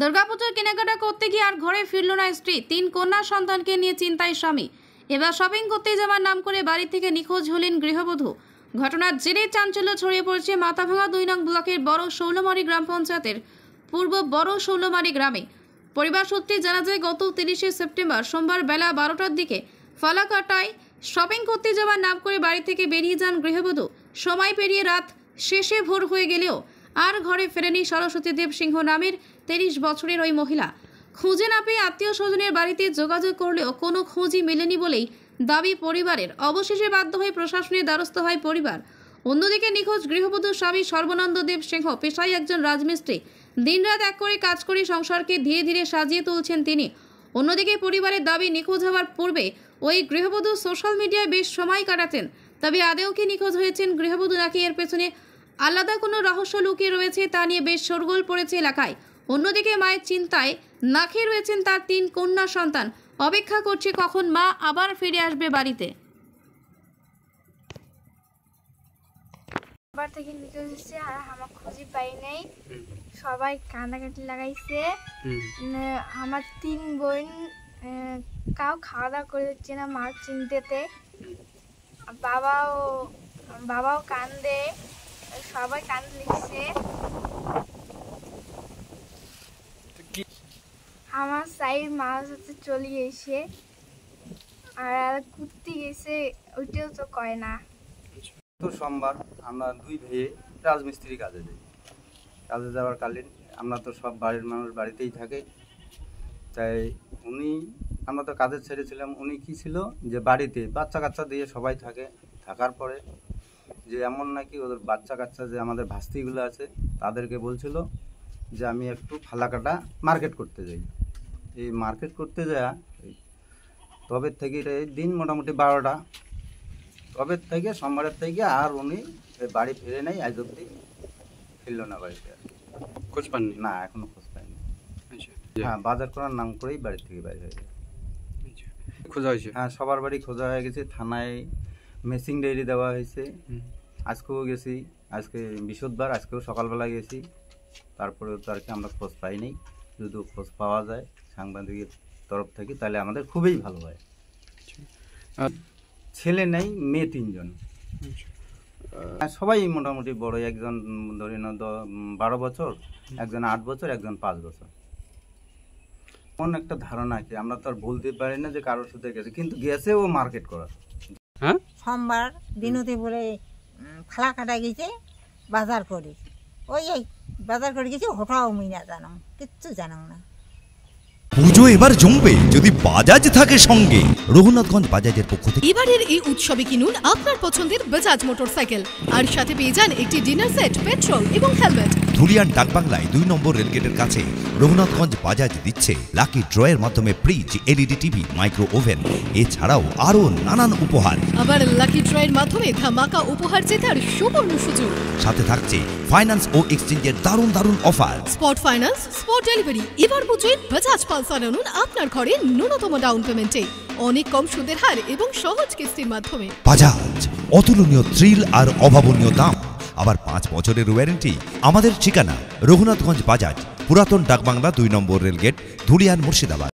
দুর্গাপুজোর কেনাকাটা করতে গিয়ে আর ঘরে ফিরল না স্ত্রী তিন কন্যা সন্তানকে নিয়ে চিন্তায় স্বামী এবার শপিং করতে যাওয়ার নাম করে বাড়ি থেকে নিখোঁজ হলেন গৃহবধূ ঘটনার জেরে চাঞ্চল্য ছড়িয়ে পড়েছে মাথাভাঙা দুই নং ব্লকের বড় শৌলমারি গ্রাম পঞ্চায়েতের পূর্ব বড় শৌলমারি গ্রামে পরিবার সূত্রে জানা যায় গত তিরিশে সেপ্টেম্বর সোমবার বেলা বারোটার দিকে ফলাকাটায় শপিং করতে যাওয়ার নাম করে বাড়ি থেকে বেরিয়ে যান গৃহবধূ সময় পেরিয়ে রাত শেষে ভোর হয়ে গেলেও আর ঘরে ফেরেনি সরস্বতী দেব সিংহ নামের তেইশ বছরের ওই মহিলা খুঁজে না পেয়ে আত্মীয় স্বজনের বাড়িতে যোগাযোগ করলেও কোনো খোঁজই মেলেনি বলেই দাবি পরিবারের অবশেষে বাধ্য হয়ে প্রশাসনের দ্বারস্থ হয় পরিবার অন্যদিকে নিখোঁজ গৃহবধূ স্বামী সর্বনন্দ দেব সিংহ পেশায় একজন রাজমিস্ত্রি দিনরাত এক করে কাজ করে সংসারকে ধীরে ধীরে সাজিয়ে তুলছেন তিনি অন্যদিকে পরিবারের দাবি নিখোঁজ হওয়ার পূর্বে ওই গৃহবধূ সোশ্যাল মিডিয়ায় বেশ সময় কাটাতেন তবে আদেও কি নিখোঁজ হয়েছেন গৃহবধূ নাকি এর পেছনে আলাদা কোনো রহস্য লুকিয়ে রয়েছে তা নিয়ে বেশ শোরগোল পড়েছে এলাকায় অন্যদিকে মায়ের চিন্তায় নাখে রয়েছেন তার তিন কন্যা সন্তান অপেক্ষা করছে কখন মা আবার ফিরে আসবে বাড়িতে আবার থেকে নিতে এসেছে আর আমার খুঁজে পাই নাই সবাই কান্দাকাটি লাগাইছে মানে আমার তিন বোন কাউ খাওয়া দাওয়া করে দিচ্ছে না মার চিন্তেতে বাবাও বাবাও কান্দে সবাই কান লিখছে আমার সাই মাছ হচ্ছে চলে এসে আর ঘুরতে গেছে ওইটাও তো কয় না তো সোমবার আমরা দুই ভেয়ে রাজমিস্ত্রি কাজে যাই কাজে যাওয়ার কালীন আমরা তো সব বাড়ির মানুষ বাড়িতেই থাকে তাই উনি আমরা তো কাজে ছেড়েছিলাম উনি কি ছিল যে বাড়িতে বাচ্চা কাচ্চা দিয়ে সবাই থাকে থাকার পরে যে এমন নাকি ওদের বাচ্চা কাচ্চা যে আমাদের ভাস্তিগুলো আছে তাদেরকে বলছিল যে আমি একটু ফালাকাটা মার্কেট করতে যাই এই মার্কেট করতে যায় তবে থেকে দিন মোটামুটি বারোটা তবে থেকে সোমবারের থেকে আর উনি বাড়ি ফিরে নেই আজ অব্দি ফিরল না বাড়িতে খোঁজ পাননি না এখনো খোঁজ পাইনি আচ্ছা। হ্যাঁ বাজার করার নাম করেই বাড়ি থেকে বাইরে হয়ে যায় আচ্ছা। খোঁজা হয়েছে হ্যাঁ সবার বাড়ি খোঁজা হয়ে গেছে থানায় মেসিং ডেয়ারি দেওয়া হয়েছে আজকেও গেছি আজকে বিশুদ্ধবার আজকেও সকালবেলা গেছি তারপরে তো আর কি আমরা খোঁজ পাইনি যদি খোঁজ পাওয়া যায় সাংবাদিকের তরফ থেকে তাহলে আমাদের খুবই ভালো হয় আচ্ছা। ছেলে নেই মেয়ে তিনজন আচ্ছা। সবাই মোটামুটি বড় একজন ধরে বারো বছর একজন আট বছর একজন পাঁচ বছর কোন একটা ধারণা আছে আমরা তো আর বলতে পারি না যে কারোর সাথে গেছে কিন্তু গেছে ও মার্কেট করা হ্যাঁ সোমবার বিনতি বলে ফালা কাটা গেছে বাজার করে ওই এই বাজার করে গেছি হঠাও না জানাম কিচ্ছু জানাম না পুজো এবার জমবে যদি বাজাজ থাকে সঙ্গে রঘুনাথগঞ্জ বাজাজের পক্ষ থেকে এবারের এই উৎসবে কিনুন আপনার পছন্দের বাজাজ মোটরসাইকেল আর সাথে পেয়ে যান একটি ডিনার সেট পেট্রোল এবং হেলমেট ধুলিয়ান ডাকবাংলায় দুই নম্বর রেলগেটের কাছে রঘুনাথগঞ্জ বাজাজ দিচ্ছে লাকি ড্রয়ের মাধ্যমে fridge LED TV micro oven এছাড়াও আরও নানান উপহার আবার লাকি ড্রয়ের মাধ্যমে ধামাকা উপহার জেতার সুবর্ণ সুযোগ সাথে থাকছে ফাইন্যান্স ও এক্সচেঞ্জের দারুণ দারুণ offer spot finance spot delivery এবার বুঝুন বাজাজ পালসার আনুন আপনার ঘরে ন্যূনতম ডাউন পেমেন্টে অনেক কম সুদের হার এবং সহজ কিস্তির মাধ্যমে বাজাজ অতুলনীয় থ্রিল আর অভাবনীয় দাম আবার পাঁচ বছরের ওয়ারেন্টি আমাদের ঠিকানা রঘুনাথগঞ্জ বাজাজ পুরাতন ডাকবাংলা দুই নম্বর রেলগেট ধুলিয়ান মুর্শিদাবাদ